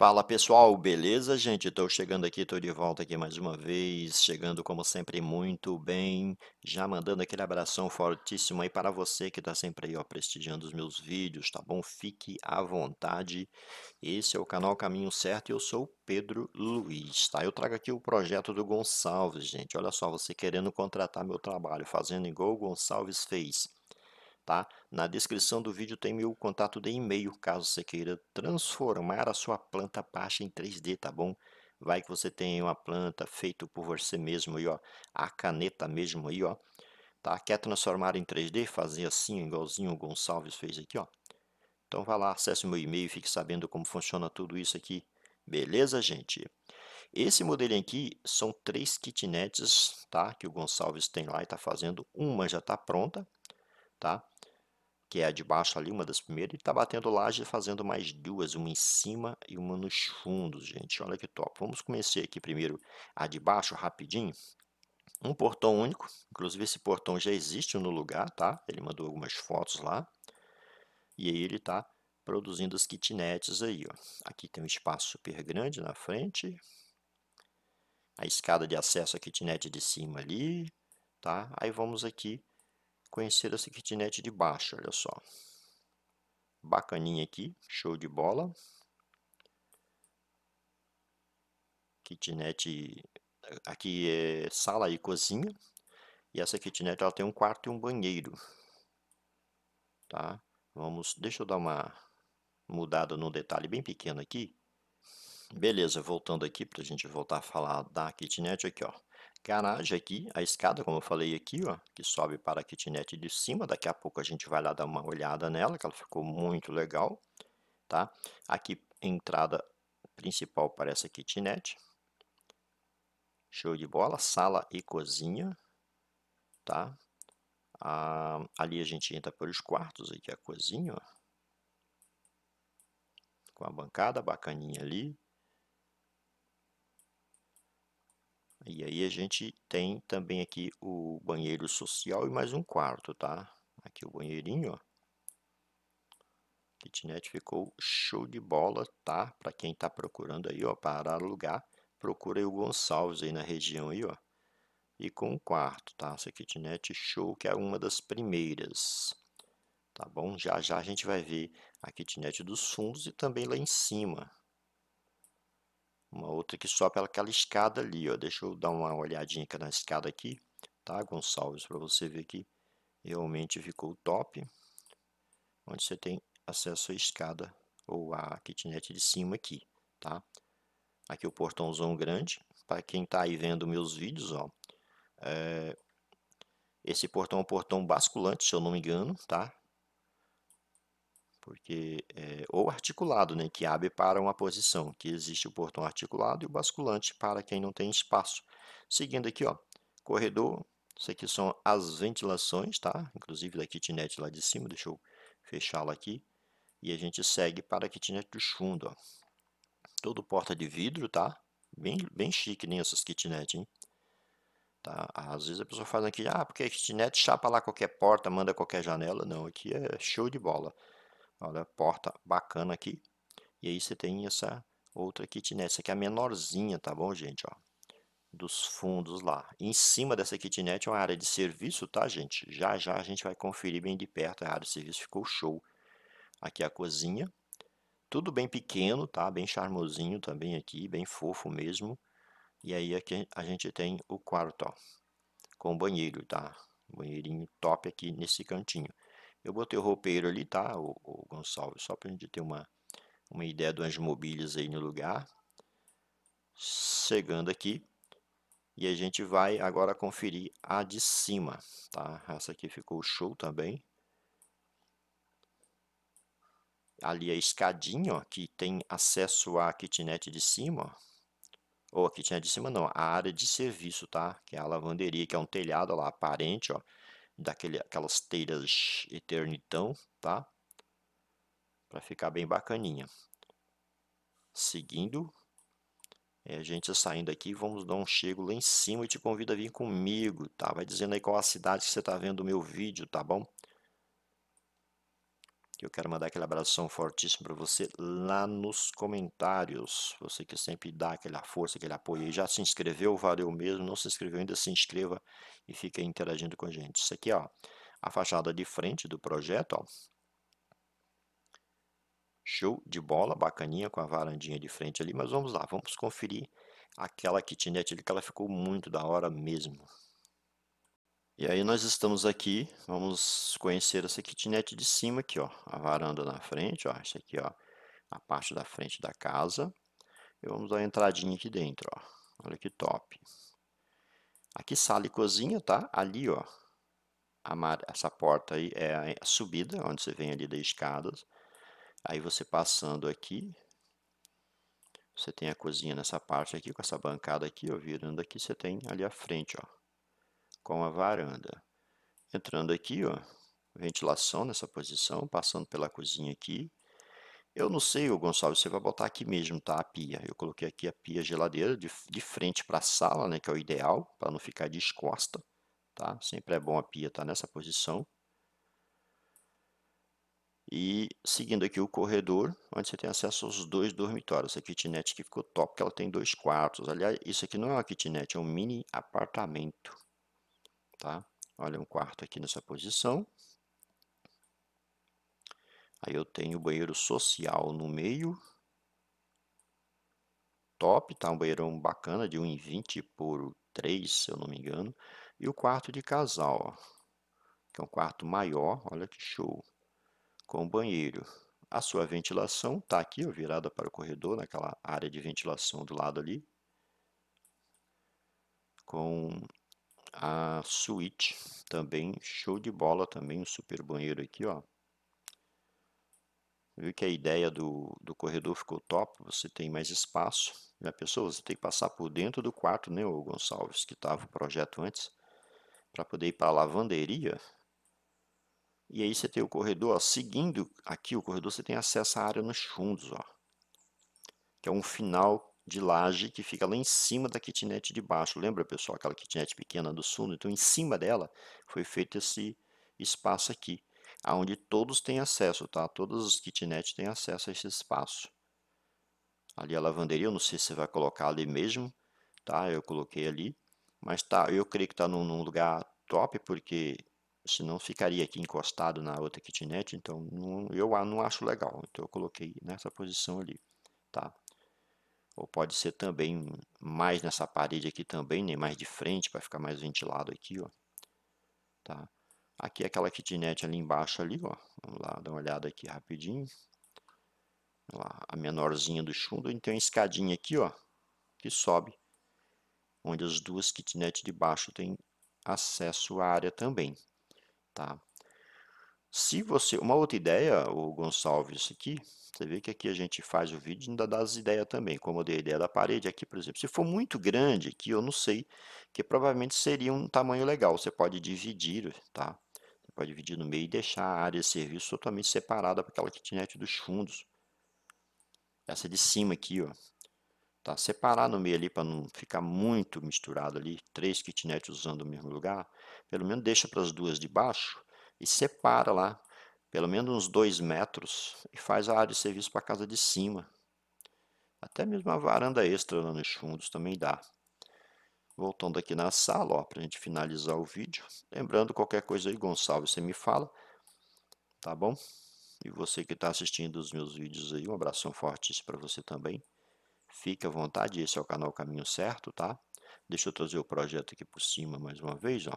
Fala pessoal, beleza, gente? Estou chegando aqui, estou de volta aqui mais uma vez, chegando como sempre muito bem, já mandando aquele abração fortíssimo aí para você que está sempre aí ó, prestigiando os meus vídeos, tá bom? Fique à vontade, esse é o canal Caminho Certo e eu sou o Pedro Luiz, tá? Eu trago aqui o projeto do Gonçalves, gente, olha só, você querendo contratar meu trabalho, fazendo igual o Gonçalves fez, Tá? Na descrição do vídeo tem meu contato de e-mail, caso você queira transformar a sua planta baixa em 3D, tá bom? Vai que você tem uma planta feita por você mesmo aí, ó, a caneta mesmo aí, ó, tá? Quer transformar em 3D? Fazer assim, igualzinho o Gonçalves fez aqui, ó. Então vai lá, acesse meu e-mail e fique sabendo como funciona tudo isso aqui, beleza, gente? Esse modelo aqui são três kitnets, tá? Que o Gonçalves tem lá e tá fazendo. Uma já tá pronta, tá? que é a de baixo ali, uma das primeiras, e está batendo laje fazendo mais duas, uma em cima e uma nos fundos, gente. Olha que top. Vamos começar aqui primeiro a de baixo, rapidinho. Um portão único, inclusive esse portão já existe no lugar, tá? Ele mandou algumas fotos lá. E aí ele está produzindo as kitnetes aí, ó. Aqui tem um espaço super grande na frente. A escada de acesso à kitnet de cima ali, tá? Aí vamos aqui conhecer essa kitnet de baixo, olha só. Bacaninha aqui, show de bola. Kitnet, aqui é sala e cozinha. E essa kitnet ela tem um quarto e um banheiro. Tá? Vamos, deixa eu dar uma mudada num detalhe bem pequeno aqui. Beleza, voltando aqui para a gente voltar a falar da kitnet aqui, ó garagem aqui, a escada, como eu falei aqui, ó, que sobe para a kitnet de cima. Daqui a pouco a gente vai lá dar uma olhada nela, que ela ficou muito legal, tá? Aqui, entrada principal para essa kitnet. Show de bola, sala e cozinha, tá? Ah, ali a gente entra pelos quartos, aqui é a cozinha, ó. Com a bancada bacaninha ali, E aí a gente tem também aqui o banheiro social e mais um quarto, tá? Aqui o banheirinho, ó. Kitnet ficou show de bola, tá? Para quem está procurando aí, ó, para alugar, procura aí o Gonçalves aí na região aí, ó. E com um quarto, tá? Essa kitnet show que é uma das primeiras. Tá bom? Já já a gente vai ver a kitnet dos fundos e também lá em cima, uma outra que sobe é aquela escada ali, ó. Deixa eu dar uma olhadinha aqui na escada aqui, tá, Gonçalves? Para você ver que realmente ficou top. Onde você tem acesso à escada ou à kitnet de cima aqui, tá? Aqui o portãozão grande. Para quem está aí vendo meus vídeos, ó. É... Esse portão é um portão basculante, se eu não me engano, tá? porque é, ou articulado, né, que abre para uma posição, que existe o portão articulado e o basculante para quem não tem espaço. Seguindo aqui, ó, corredor, isso aqui são as ventilações, tá? Inclusive da kitnet lá de cima, deixa eu fechá-la aqui. E a gente segue para a kitnet do fundo, ó. Todo porta de vidro, tá? Bem, bem chique nem né, essas kitnet, hein? Tá? Às vezes a pessoa faz aqui, ah, porque a kitnet chapa lá qualquer porta, manda qualquer janela. Não, aqui é show de bola. Olha, porta bacana aqui. E aí você tem essa outra kitnet. Essa aqui é a menorzinha, tá bom, gente? Ó, dos fundos lá. Em cima dessa kitnet é uma área de serviço, tá, gente? Já já a gente vai conferir bem de perto. A área de serviço ficou show. Aqui é a cozinha. Tudo bem pequeno, tá? Bem charmosinho também aqui, bem fofo mesmo. E aí aqui a gente tem o quarto, ó, com banheiro, tá? Banheirinho top aqui nesse cantinho. Eu botei o roupeiro ali, tá, o, o Gonçalves, só pra gente ter uma, uma ideia do Anjo Mobílias aí no lugar. Chegando aqui, e a gente vai agora conferir a de cima, tá? Essa aqui ficou show também. Ali a escadinha, ó, que tem acesso à kitnet de cima, ó. Ou a kitnet de cima não, a área de serviço, tá? Que é a lavanderia, que é um telhado ó, lá aparente, ó daquele, aquelas teiras eternitão, tá? Para ficar bem bacaninha. Seguindo, é, a gente saindo aqui, vamos dar um chego lá em cima e te convido a vir comigo, tá? Vai dizendo aí qual a cidade que você está vendo o meu vídeo, tá bom? eu quero mandar aquele abração fortíssimo para você lá nos comentários. Você que sempre dá aquela força, aquele apoio e já se inscreveu, valeu mesmo. Não se inscreveu ainda, se inscreva e fique interagindo com a gente. Isso aqui, ó, a fachada de frente do projeto, ó. Show de bola, bacaninha com a varandinha de frente ali, mas vamos lá, vamos conferir aquela kitnet ali que ela ficou muito da hora mesmo. E aí nós estamos aqui, vamos conhecer essa kitnet de cima aqui, ó, a varanda na frente, ó, essa aqui, ó, a parte da frente da casa. E vamos dar uma entradinha aqui dentro, ó. Olha que top. Aqui sala e cozinha, tá? Ali, ó, essa porta aí é a subida, onde você vem ali das escadas. Aí você passando aqui, você tem a cozinha nessa parte aqui, com essa bancada aqui, ó, virando aqui, você tem ali a frente, ó com a varanda. Entrando aqui, ó, ventilação nessa posição, passando pela cozinha aqui. Eu não sei, Gonçalo, você vai botar aqui mesmo, tá? A pia. Eu coloquei aqui a pia geladeira de, de frente para a sala, né? Que é o ideal, para não ficar descosta, tá? Sempre é bom a pia estar tá nessa posição. E seguindo aqui o corredor, onde você tem acesso aos dois dormitórios. Essa kitnet que ficou top, que ela tem dois quartos. Aliás, isso aqui não é uma kitnet, é um mini apartamento tá? Olha, um quarto aqui nessa posição. Aí eu tenho o banheiro social no meio. Top, tá? Um banheirão bacana de 1,20 por 3, se eu não me engano. E o quarto de casal, ó, que é um quarto maior, olha que show, com banheiro. A sua ventilação está aqui, ó, virada para o corredor, naquela área de ventilação do lado ali, com a suíte também, show de bola também, o super banheiro aqui, ó. Viu que a ideia do, do corredor ficou top, você tem mais espaço. Na né, pessoa, você tem que passar por dentro do quarto, né, o Gonçalves, que estava o projeto antes, para poder ir para a lavanderia. E aí você tem o corredor, ó, seguindo aqui o corredor, você tem acesso à área nos fundos, ó. Que é um final de laje que fica lá em cima da kitnet de baixo. Lembra, pessoal, aquela kitnet pequena do Suno? Então, em cima dela foi feito esse espaço aqui, aonde todos têm acesso, tá? Todas as kitnets têm acesso a esse espaço. Ali a lavanderia, eu não sei se você vai colocar ali mesmo, tá? Eu coloquei ali, mas tá, eu creio que tá num, num lugar top, porque senão ficaria aqui encostado na outra kitnet, então não, eu não acho legal. Então eu coloquei nessa posição ali, tá? ou pode ser também mais nessa parede aqui também, né? mais de frente, para ficar mais ventilado aqui, ó. Tá? Aqui é aquela kitnet ali embaixo ali, ó. Vamos lá, dar uma olhada aqui rapidinho. Lá, a menorzinha do fundo, tem uma escadinha aqui, ó, que sobe, onde as duas kitnets de baixo têm acesso à área também, tá? Se você, uma outra ideia, o Gonçalves aqui, você vê que aqui a gente faz o vídeo e ainda dá as ideias também, como eu dei a ideia da parede aqui, por exemplo. Se for muito grande aqui, eu não sei, que provavelmente seria um tamanho legal. Você pode dividir, tá? Você pode dividir no meio e deixar a área de serviço totalmente separada para aquela kitnet dos fundos. Essa de cima aqui, ó. Tá? Separar no meio ali para não ficar muito misturado ali, três kitnets usando o mesmo lugar. Pelo menos deixa para as duas de baixo e separa lá, pelo menos uns dois metros, e faz a área de serviço para a casa de cima. Até mesmo uma varanda extra lá nos fundos também dá. Voltando aqui na sala, para a gente finalizar o vídeo. Lembrando, qualquer coisa aí, Gonçalves, você me fala, tá bom? E você que está assistindo os meus vídeos aí, um abração fortíssimo para você também. Fique à vontade, esse é o canal Caminho Certo, tá? Deixa eu trazer o projeto aqui por cima mais uma vez, ó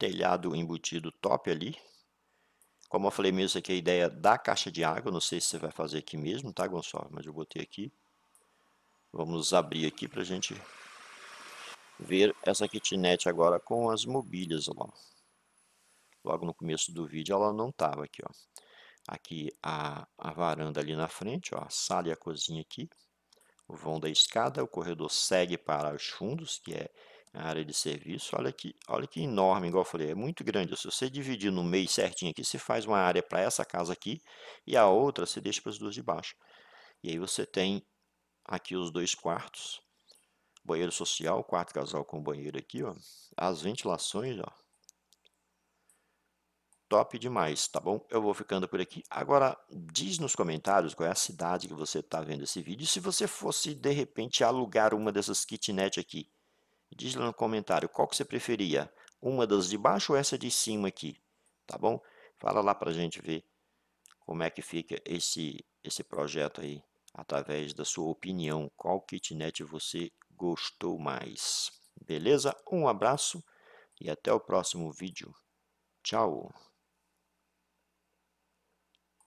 telhado embutido top ali. Como eu falei mesmo, aqui é a ideia da caixa de água. Não sei se você vai fazer aqui mesmo, tá, Gonçalves? Mas eu botei aqui. Vamos abrir aqui para a gente ver essa kitnet agora com as mobílias. Ó. Logo no começo do vídeo ela não estava aqui. Ó. Aqui a, a varanda ali na frente, ó, a sala e a cozinha aqui. O vão da escada, o corredor segue para os fundos, que é a área de serviço, olha que, olha que enorme, igual eu falei, é muito grande. Se você dividir no meio certinho aqui, você faz uma área para essa casa aqui e a outra você deixa para as duas de baixo. E aí você tem aqui os dois quartos, banheiro social, quarto casal com banheiro aqui, ó. As ventilações, ó. Top demais, tá bom? Eu vou ficando por aqui. Agora, diz nos comentários qual é a cidade que você está vendo esse vídeo. E se você fosse, de repente, alugar uma dessas kitnet aqui, Diz lá no comentário qual que você preferia, uma das de baixo ou essa de cima aqui, tá bom? Fala lá para a gente ver como é que fica esse, esse projeto aí, através da sua opinião, qual kitnet você gostou mais. Beleza? Um abraço e até o próximo vídeo. Tchau!